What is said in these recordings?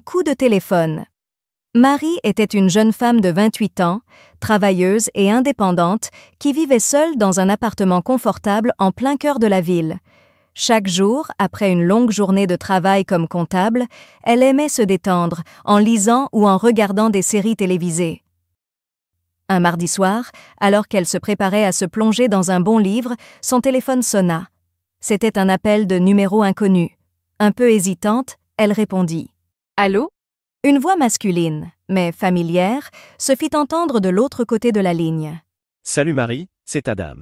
coup de téléphone. Marie était une jeune femme de 28 ans, travailleuse et indépendante, qui vivait seule dans un appartement confortable en plein cœur de la ville. Chaque jour, après une longue journée de travail comme comptable, elle aimait se détendre en lisant ou en regardant des séries télévisées. Un mardi soir, alors qu'elle se préparait à se plonger dans un bon livre, son téléphone sonna. C'était un appel de numéro inconnu. Un peu hésitante, elle répondit. Allô Une voix masculine, mais familière, se fit entendre de l'autre côté de la ligne. Salut Marie, c'est Adam.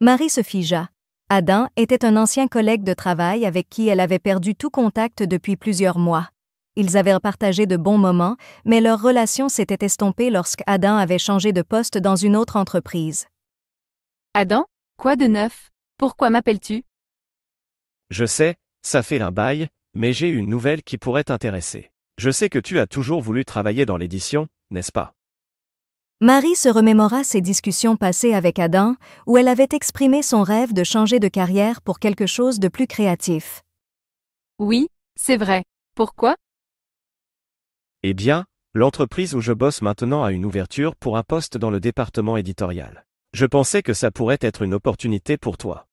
Marie se figea. Adam était un ancien collègue de travail avec qui elle avait perdu tout contact depuis plusieurs mois. Ils avaient partagé de bons moments, mais leur relation s'était estompée lorsque Adam avait changé de poste dans une autre entreprise. Adam, quoi de neuf Pourquoi m'appelles-tu Je sais, ça fait un bail, mais j'ai une nouvelle qui pourrait t'intéresser. Je sais que tu as toujours voulu travailler dans l'édition, n'est-ce pas Marie se remémora ses discussions passées avec Adam, où elle avait exprimé son rêve de changer de carrière pour quelque chose de plus créatif. Oui, c'est vrai. Pourquoi Eh bien, l'entreprise où je bosse maintenant a une ouverture pour un poste dans le département éditorial. Je pensais que ça pourrait être une opportunité pour toi.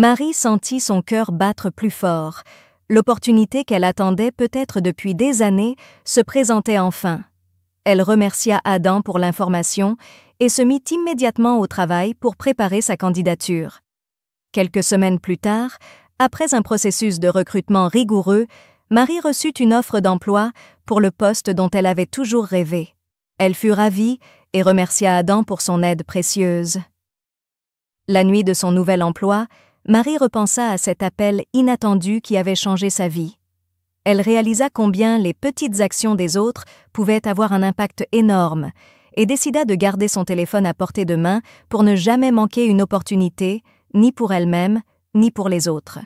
Marie sentit son cœur battre plus fort. L'opportunité qu'elle attendait peut-être depuis des années se présentait enfin. Elle remercia Adam pour l'information et se mit immédiatement au travail pour préparer sa candidature. Quelques semaines plus tard, après un processus de recrutement rigoureux, Marie reçut une offre d'emploi pour le poste dont elle avait toujours rêvé. Elle fut ravie et remercia Adam pour son aide précieuse. La nuit de son nouvel emploi, Marie repensa à cet appel inattendu qui avait changé sa vie. Elle réalisa combien les petites actions des autres pouvaient avoir un impact énorme et décida de garder son téléphone à portée de main pour ne jamais manquer une opportunité, ni pour elle-même, ni pour les autres.